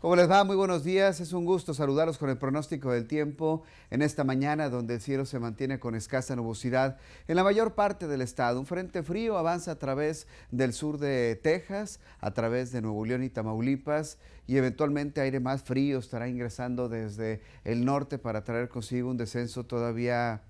¿Cómo les va? Muy buenos días. Es un gusto saludarlos con el pronóstico del tiempo en esta mañana donde el cielo se mantiene con escasa nubosidad en la mayor parte del estado. Un frente frío avanza a través del sur de Texas, a través de Nuevo León y Tamaulipas y eventualmente aire más frío estará ingresando desde el norte para traer consigo un descenso todavía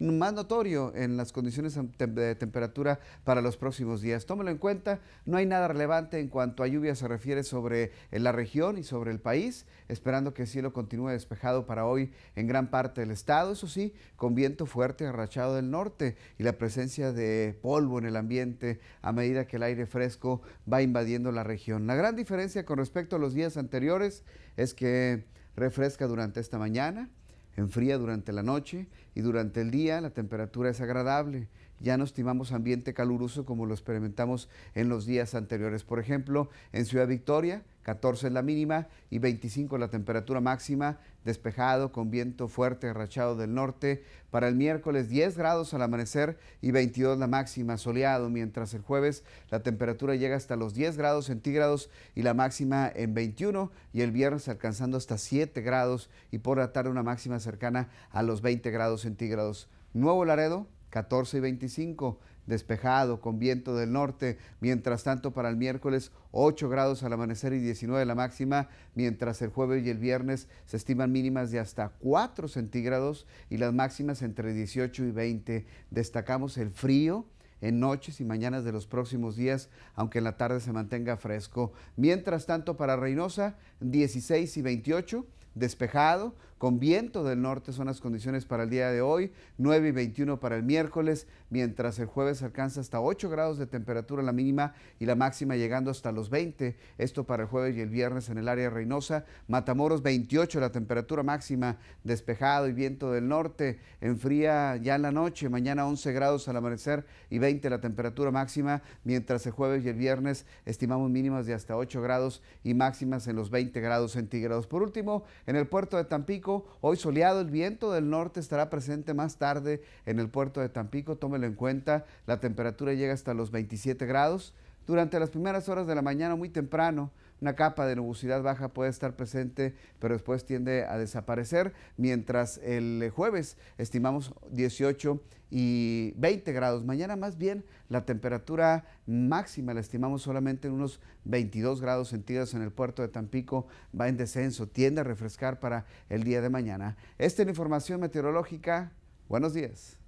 más notorio en las condiciones em, de temperatura para los próximos días. Tómelo en cuenta, no hay nada relevante en cuanto a lluvia se refiere sobre eh, la región y sobre el país, esperando que el cielo continúe despejado para hoy en gran parte del estado, eso sí, con viento fuerte arrachado del norte y la presencia de polvo en el ambiente a medida que el aire fresco va invadiendo la región. La gran diferencia con respecto a los días anteriores es que refresca durante esta mañana, Enfría durante la noche y durante el día la temperatura es agradable. Ya no estimamos ambiente caluroso como lo experimentamos en los días anteriores. Por ejemplo, en Ciudad Victoria 14 es la mínima y 25 la temperatura máxima, despejado con viento fuerte rachado del norte. Para el miércoles 10 grados al amanecer y 22 la máxima, soleado, mientras el jueves la temperatura llega hasta los 10 grados centígrados y la máxima en 21 y el viernes alcanzando hasta 7 grados y por la tarde una máxima cercana a los 20 grados centígrados. Nuevo Laredo, 14 y 25 despejado con viento del norte. Mientras tanto, para el miércoles 8 grados al amanecer y 19 la máxima, mientras el jueves y el viernes se estiman mínimas de hasta 4 centígrados y las máximas entre 18 y 20. Destacamos el frío en noches y mañanas de los próximos días, aunque en la tarde se mantenga fresco. Mientras tanto, para Reynosa, 16 y 28 despejado, con viento del norte son las condiciones para el día de hoy, 9 y 21 para el miércoles, mientras el jueves alcanza hasta 8 grados de temperatura la mínima y la máxima llegando hasta los 20, esto para el jueves y el viernes en el área Reynosa, Matamoros 28 la temperatura máxima, despejado y viento del norte, enfría ya en la noche, mañana 11 grados al amanecer y 20 la temperatura máxima, mientras el jueves y el viernes estimamos mínimas de hasta 8 grados y máximas en los 20 grados centígrados. Por último, en el puerto de Tampico, hoy soleado, el viento del norte estará presente más tarde en el puerto de Tampico, tómelo en cuenta, la temperatura llega hasta los 27 grados. Durante las primeras horas de la mañana, muy temprano, una capa de nubosidad baja puede estar presente, pero después tiende a desaparecer, mientras el jueves estimamos 18 y 20 grados. Mañana más bien la temperatura máxima la estimamos solamente en unos 22 grados centígrados en el puerto de Tampico. Va en descenso, tiende a refrescar para el día de mañana. Esta es la información meteorológica. Buenos días.